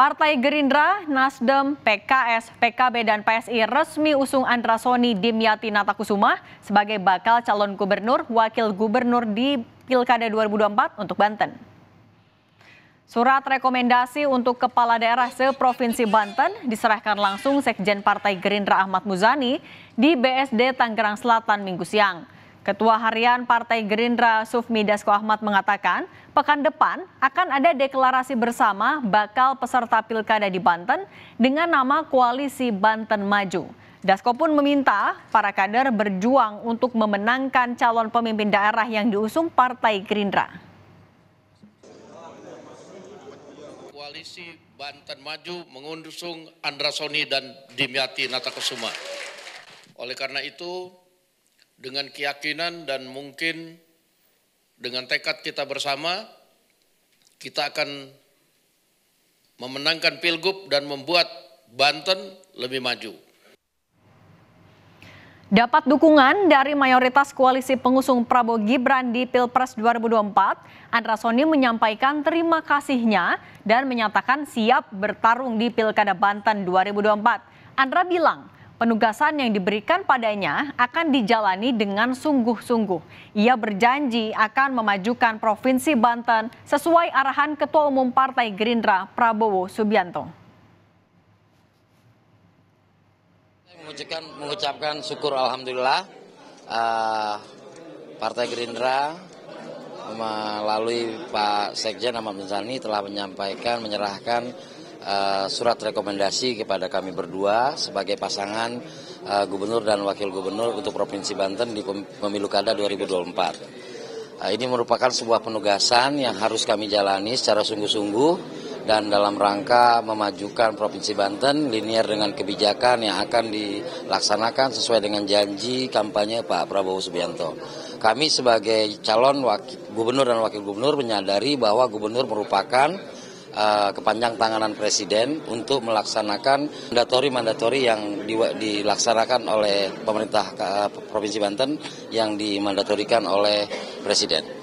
Partai Gerindra, Nasdem, PKS, PKB, dan PSI resmi usung Andra Soni Dimyati Natakusuma sebagai bakal calon gubernur, wakil gubernur di Pilkada 2024 untuk Banten. Surat rekomendasi untuk kepala daerah se-provinsi Banten diserahkan langsung Sekjen Partai Gerindra Ahmad Muzani di BSD Tangerang Selatan Minggu siang. Ketua Harian Partai Gerindra Sufmi Dasko Ahmad mengatakan, pekan depan akan ada deklarasi bersama bakal peserta pilkada di Banten dengan nama Koalisi Banten Maju. Dasko pun meminta para kader berjuang untuk memenangkan calon pemimpin daerah yang diusung Partai Gerindra. Koalisi Banten Maju mengusung Andra Sony dan Dimyati Natakusuma. Oleh karena itu, dengan keyakinan dan mungkin dengan tekad kita bersama, kita akan memenangkan Pilgub dan membuat Banten lebih maju. Dapat dukungan dari mayoritas koalisi pengusung Prabowo Gibran di Pilpres 2024, Andra Soni menyampaikan terima kasihnya dan menyatakan siap bertarung di Pilkada Banten 2024. Andra bilang, Penugasan yang diberikan padanya akan dijalani dengan sungguh-sungguh. Ia berjanji akan memajukan Provinsi Banten sesuai arahan Ketua Umum Partai Gerindra Prabowo Subianto. mengucapkan, mengucapkan syukur alhamdulillah uh, Partai Gerindra melalui Pak Sekjen Ahmad Muzani telah menyampaikan menyerahkan Eh, surat rekomendasi kepada kami berdua sebagai pasangan eh, gubernur dan wakil gubernur untuk Provinsi Banten di pemilu kada 2024. Eh, ini merupakan sebuah penugasan yang harus kami jalani secara sungguh-sungguh dan dalam rangka memajukan Provinsi Banten linier dengan kebijakan yang akan dilaksanakan sesuai dengan janji kampanye Pak Prabowo Subianto. Kami sebagai calon wakil, gubernur dan wakil gubernur menyadari bahwa gubernur merupakan uh, kepanjang tanganan Presiden untuk melaksanakan mandatori-mandatori yang dilaksanakan oleh pemerintah eh, Provinsi Banten yang dimandatorikan oleh Presiden.